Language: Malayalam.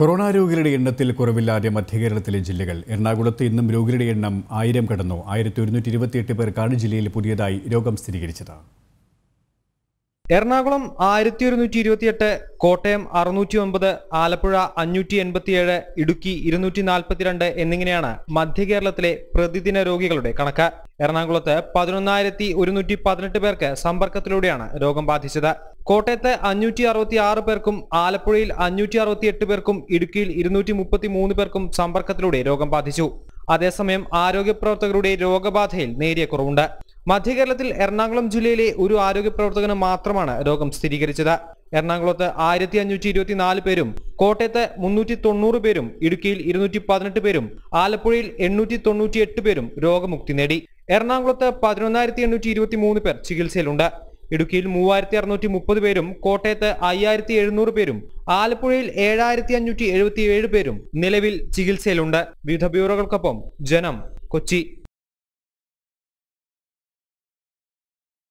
കൊറോണ രോഗികളുടെ എണ്ണത്തിൽ കുറവില്ലാതെ മധ്യകേരളത്തിലെ ജില്ലകൾ എറണാകുളത്ത് ഇന്നും രോഗികളുടെ എണ്ണം ആയിരം കടന്നു ആയിരത്തി ഒരുന്നൂറ്റി ഇരുപത്തിയെട്ട് പേർക്കാണ് ജില്ലയിൽ പുതിയതായി രോഗം സ്ഥിരീകരിച്ചത് എറണാകുളം ആയിരത്തി ഒരുന്നൂറ്റി ഇരുപത്തിയെട്ട് കോട്ടയം അറുന്നൂറ്റി ഒമ്പത് ആലപ്പുഴ അഞ്ഞൂറ്റി എൺപത്തിയേഴ് ഇടുക്കി ഇരുന്നൂറ്റി നാൽപ്പത്തിരണ്ട് എന്നിങ്ങനെയാണ് മധ്യകേരളത്തിലെ പ്രതിദിന രോഗികളുടെ കണക്ക് എറണാകുളത്ത് പതിനൊന്നായിരത്തി ഒരുന്നൂറ്റി പതിനെട്ട് പേർക്ക് സമ്പർക്കത്തിലൂടെയാണ് രോഗം ബാധിച്ചത് കോട്ടയത്ത് അഞ്ഞൂറ്റി അറുപത്തി ആറ് പേർക്കും ആലപ്പുഴയിൽ അഞ്ഞൂറ്റി അറുപത്തി എട്ട് പേർക്കും ഇടുക്കിയിൽ ഇരുന്നൂറ്റി മുപ്പത്തി മൂന്ന് പേർക്കും സമ്പർക്കത്തിലൂടെ രോഗം ബാധിച്ചു അതേസമയം ആരോഗ്യ പ്രവർത്തകരുടെ രോഗബാധയിൽ നേരിയ കുറവുണ്ട് മധ്യകേരളത്തിൽ എറണാകുളം ജില്ലയിലെ ഒരു ആരോഗ്യ പ്രവർത്തകന് മാത്രമാണ് രോഗം സ്ഥിരീകരിച്ചത് എറണാകുളത്ത് ആയിരത്തി അഞ്ഞൂറ്റി ഇരുപത്തിനാല് പേരും കോട്ടയത്ത് മുന്നൂറ്റി തൊണ്ണൂറ് പേരും ഇടുക്കിയിൽ ഇരുന്നൂറ്റി പതിനെട്ട് പേരും ആലപ്പുഴയിൽ എണ്ണൂറ്റി തൊണ്ണൂറ്റി എട്ട് പേരും രോഗമുക്തി നേടി എറണാകുളത്ത് പതിനൊന്നായിരത്തി എണ്ണൂറ്റി ഇരുപത്തി മൂന്ന് പേർ ചികിത്സയിലുണ്ട് ഇടുക്കിയിൽ മൂവായിരത്തി അറുന്നൂറ്റി മുപ്പത് പേരും കോട്ടയത്ത് അയ്യായിരത്തി എഴുന്നൂറ് പേരും ആലപ്പുഴയിൽ ഏഴായിരത്തി അഞ്ഞൂറ്റി എഴുപത്തി ഏഴ് പേരും നിലവിൽ ചികിത്സയിലുണ്ട് വിവിധ ബ്യൂറോകൾക്കൊപ്പം ജനം കൊച്ചി